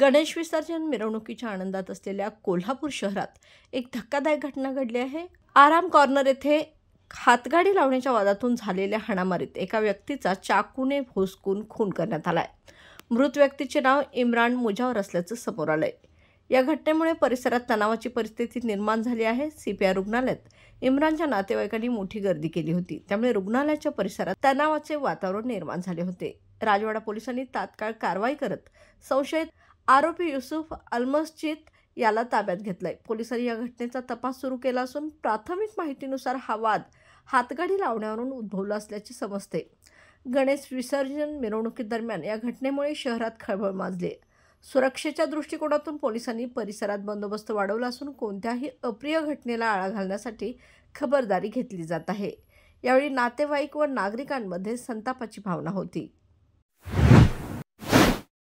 गणेश विसर्जन मिरवणुकीच्या आनंदात असलेल्या कोल्हापूर शहरात एक धक्कादायक घटना घडली आहे आराम कॉर्नर येथे हातगाडी लावण्याच्या वादातून झालेल्या हाणामारीत एका व्यक्तीचा चाकूने भोसकून खून करण्यात आला आहे मृत व्यक्तीचे नाव इम्रान मुजावर असल्याचं समोर आलं या घटनेमुळे परिसरात तणावाची परिस्थिती निर्माण झाली आहे सीपीआय रुग्णालयात इम्रानच्या नातेवाईकांनी मोठी गर्दी केली होती त्यामुळे रुग्णालयाच्या परिसरात तणावाचे वातावरण निर्माण झाले होते राजवाडा पोलिसांनी तात्काळ कारवाई करत संशयित आरोपी युसुफ अलमस्जिद याला ताब्यात घेतलंय पोलिसांनी या घटनेचा तपास सुरू केला असून प्राथमिक माहितीनुसार हा वाद हातगाडी लावण्यावरून उद्भवला असल्याचे समजते गणेश विसर्जन मिरवणुकीदरम्यान या घटनेमुळे शहरात खळबळ माजली सुरक्षेच्या दृष्टिकोनातून पोलिसांनी परिसरात बंदोबस्त वाढवला असून कोणत्याही अप्रिय घटनेला आळा घालण्यासाठी खबरदारी घेतली जात आहे यावेळी नातेवाईक व नागरिकांमध्ये संतापाची भावना होती